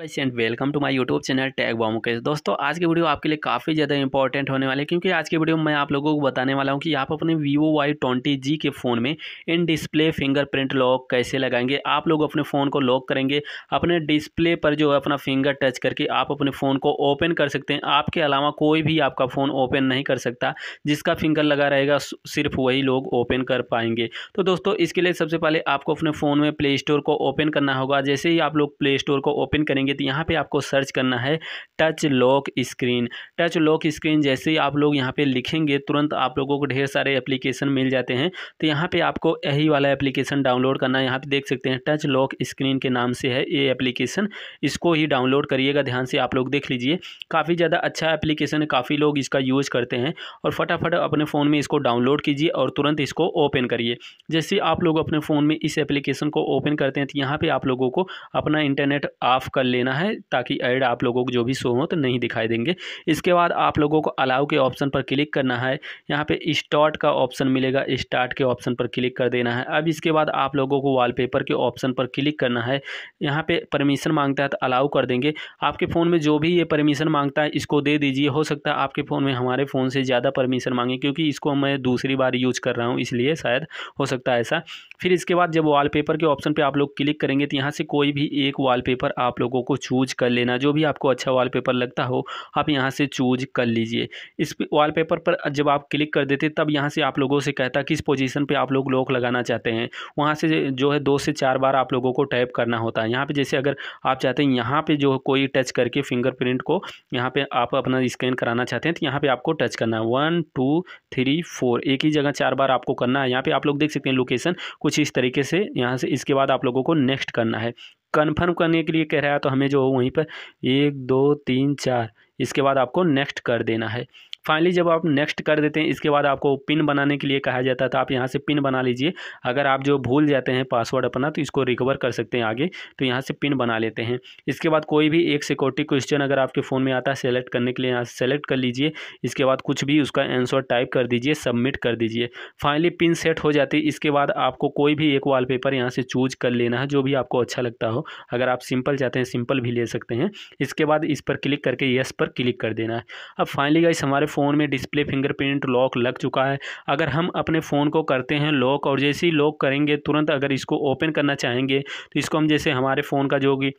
guys and welcome to my YouTube channel tag bomb Mukesh दोस्तों आज की वीडियो आपके लिए काफ़ी ज़्यादा इंपॉर्टेंट होने वाले क्योंकि आज की वीडियो में मैं आप लोगों को बताने वाला हूं कि आप अपने वीवो वाई ट्वेंटी जी के फ़ोन में इन डिस्प्ले फिंगरप्रिंट लॉक कैसे लगाएंगे आप लोग अपने फ़ोन को लॉक करेंगे अपने डिस्प्ले पर जो है अपना फिंगर टच करके आप अपने फ़ोन को ओपन कर सकते हैं आपके अलावा कोई भी आपका फ़ोन ओपन नहीं कर सकता जिसका फिंगर लगा रहेगा सिर्फ वही लोग ओपन कर पाएंगे तो दोस्तों इसके लिए सबसे पहले आपको अपने फ़ोन में प्ले स्टोर को ओपन करना होगा जैसे ही आप लोग प्ले स्टोर को ओपन करेंगे करेंगे तो यहाँ पे आपको सर्च करना है touch lock screen touch lock screen जैसे ही आप लोग यहाँ पे लिखेंगे तुरंत आप लोगों को ढेर सारे एप्लीकेशन मिल जाते हैं तो यहाँ पे आपको यही वाला एप्लीकेशन डाउनलोड करना है यहाँ पे देख सकते हैं टच लॉक स्क्रीन के नाम से है ये एप्लीकेशन इसको ही डाउनलोड करिएगा ध्यान से आप लोग देख लीजिए काफ़ी ज़्यादा अच्छा एप्लीकेशन है काफ़ी लोग इसका यूज़ करते हैं और फटाफट अपने फ़ोन में इसको डाउनलोड कीजिए और तुरंत इसको ओपन करिए जैसे आप लोग अपने फ़ोन में इस एप्लीकेशन को ओपन करते हैं तो यहाँ पर आप लोगों को अपना इंटरनेट ऑफ कर ले लेना है ताकि ऐड आप लोगों को जो भी शो हो तो नहीं दिखाई देंगे इसके बाद आप लोगों को अलाउ के ऑप्शन पर क्लिक करना है यहाँ पे स्टार्ट का ऑप्शन मिलेगा स्टार्ट के ऑप्शन पर क्लिक कर देना है अब इसके बाद आप लोगों को वॉलपेपर के ऑप्शन पर क्लिक करना है यहाँ पे परमिशन मांगता है तो अलाउ कर देंगे आपके फ़ोन में जो भी ये परमिशन मांगता है इसको दे दीजिए हो सकता है आपके फ़ोन में हमारे फ़ोन से ज़्यादा परमिशन मांगे क्योंकि इसको मैं दूसरी बार यूज़ कर रहा हूँ इसलिए शायद हो सकता है ऐसा फिर इसके बाद जब वॉलपेपर के ऑप्शन पर आप लोग क्लिक करेंगे तो यहाँ से कोई भी एक वॉलपेपर आप लोगों को चूज कर लेना जो भी आपको अच्छा वॉलपेपर लगता हो आप यहाँ से चूज कर लीजिए इस वॉलपेपर पर जब आप क्लिक कर देते तब यहाँ से आप लोगों से कहता किस पोजीशन पे आप लोग लॉक लगाना चाहते हैं वहाँ से जो है दो से चार बार आप लोगों को टैप करना होता है यहाँ पर जैसे अगर आप चाहते हैं यहाँ पर जो कोई टच करके फिंगरप्रिंट को यहाँ पर आप अपना स्कैन कराना चाहते हैं तो यहाँ पर आपको टच करना है वन टू थ्री फोर एक ही जगह चार बार आपको करना है यहाँ पे आप लोग देख सकते हैं लोकेशन कुछ इस तरीके से यहाँ से इसके बाद आप लोगों को नेक्स्ट करना है कन्फर्म करने के लिए कह रहा है तो हमें जो वहीं पर एक दो तीन चार इसके बाद आपको नेक्स्ट कर देना है फाइनली जब आप नेक्स्ट कर देते हैं इसके बाद आपको पिन बनाने के लिए कहा जाता है तो आप यहाँ से पिन बना लीजिए अगर आप जो भूल जाते हैं पासवर्ड अपना तो इसको रिकवर कर सकते हैं आगे तो यहाँ से पिन बना लेते हैं इसके बाद कोई भी एक सिक्योरिटी क्वेश्चन अगर आपके फ़ोन में आता है सेलेक्ट करने के लिए यहाँ सेलेक्ट कर लीजिए इसके बाद कुछ भी उसका आंसर टाइप कर दीजिए सबमिट कर दीजिए फाइनली पिन सेट हो जाती है इसके बाद आपको कोई भी एक वॉलपेपर यहाँ से चूज कर लेना है जो भी आपको अच्छा लगता हो अगर आप सिंपल चाहते हैं सिंपल भी ले सकते हैं इसके बाद इस पर क्लिक करके येस पर क्लिक कर देना है अब फाइनली गाइस हमारे फ़ोन में डिस्प्ले फिंगरप्रिंट लॉक लग चुका है अगर हम अपने फ़ोन को करते हैं लॉक और जैसे ही लॉक करेंगे तुरंत अगर इसको ओपन करना चाहेंगे तो इसको हम जैसे हमारे फ़ोन का जो कि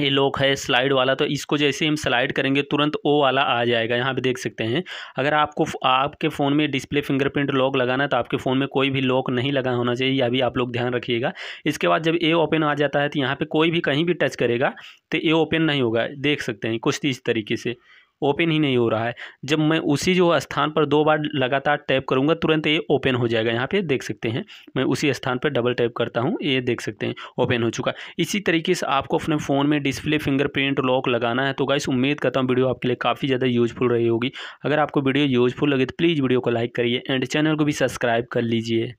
ये लॉक है स्लाइड वाला तो इसको जैसे हम स्लाइड करेंगे तुरंत ओ वाला आ जाएगा यहाँ पे देख सकते हैं अगर आपको आपके फ़ोन में डिस्प्ले फिंगरप्रिंट लॉक लगाना है तो आपके फ़ोन में कोई भी लॉक नहीं लगा होना चाहिए या भी आप लोग ध्यान रखिएगा इसके बाद जब ए ओपन आ जाता है तो यहाँ पर कोई भी कहीं भी टच करेगा तो ए ओपन नहीं होगा देख सकते हैं कुछ इस तरीके से ओपन ही नहीं हो रहा है जब मैं उसी जो स्थान पर दो बार लगातार टैप करूँगा तुरंत ये ओपन हो जाएगा यहाँ पे देख सकते हैं मैं उसी स्थान पर डबल टैप करता हूँ ये देख सकते हैं ओपन हो चुका इसी तरीके से आपको अपने फ़ोन में डिस्प्ले फिंगरप्रिंट लॉक लगाना है तो गाइस उम्मीद करता हूँ वीडियो आपके लिए काफ़ी ज़्यादा यूजफुल रही होगी अगर आपको वीडियो यूजफुल लगे तो प्लीज़ वीडियो को लाइक करिए एंड चैनल को भी सब्सक्राइब कर लीजिए